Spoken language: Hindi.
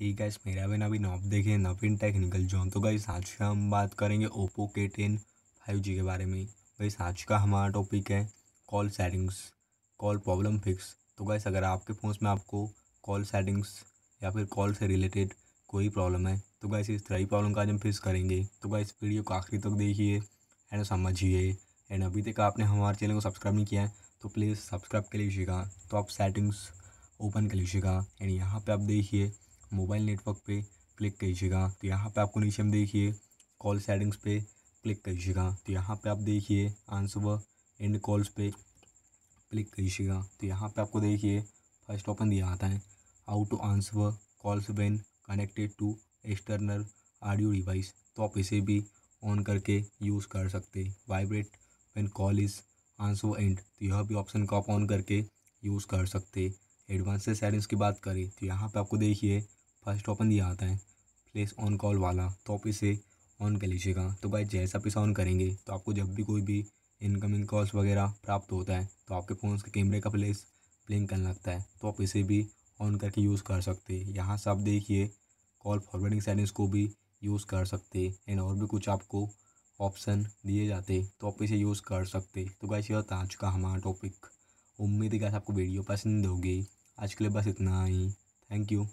ठीक गैस मेरा भी नवीन आप देखिए नवीन टेक्निकल जोन तो गाइस आज का हम बात करेंगे ओप्पो के टेन फाइव जी के बारे में गाइस आज का हमारा टॉपिक है call settings call problem fix तो गैस अगर आपके फ़ोन में आपको कॉल सेटिंग्स या फिर कॉल से रिलेटेड कोई प्रॉब्लम है तो गैस इस तरह की प्रॉब्लम का आज हम फिक्स करेंगे तो गाइस वीडियो को आखिरी तक देखिए एंड समझिए एंड अभी तक आपने हमारे चैनल को सब्सक्राइब नहीं किया है तो प्लीज़ सब्सक्राइब तो कर लीजिएगा तो आप सेटिंग्स ओपन कर लीजिएगा एंड यहाँ पे आप देखिए मोबाइल नेटवर्क पे क्लिक कीजिएगा तो यहाँ पे आपको नीचे में देखिए कॉल सेटिंग्स पे क्लिक कीजिएगा तो यहाँ पे आप देखिए आंसर एंड कॉल्स पे क्लिक कीजिएगा तो यहाँ पे आपको देखिए फर्स्ट ऑप्शन दिया आता है how to answer calls when connected to external audio device तो आप इसे भी ऑन करके यूज़ कर सकते vibrate when call is answered तो यह भी ऑप्शन को आप ऑन करके यूज़ कर सकते एडवांस सेटिंग्स की बात करें तो यहाँ पे आपको देखिए फर्स्ट ऑप्शन दिया आता है प्लेस ऑन कॉल वाला तो आप इसे ऑन कर लीजिएगा तो भाई जैसा आप इसे ऑन करेंगे तो आपको जब भी कोई भी इनकमिंग कॉल्स वगैरह प्राप्त होता है तो आपके फ़ोन के कैमरे का प्लेस ब्लिंक करने लगता है तो आप इसे भी ऑन करके यूज़ कर सकते हैं यहाँ से आप देखिए कॉल फॉरवर्डिंग सेटिंग्स को भी यूज़ कर सकते एंड और भी कुछ आपको ऑप्शन दिए जाते तो आप इसे यूज़ कर सकते तो गाइस यह था आज का हमारा टॉपिक उम्मीद है गाइस आपको वीडियो पसंद होगी आज के लिए बस इतना ही थैंक यू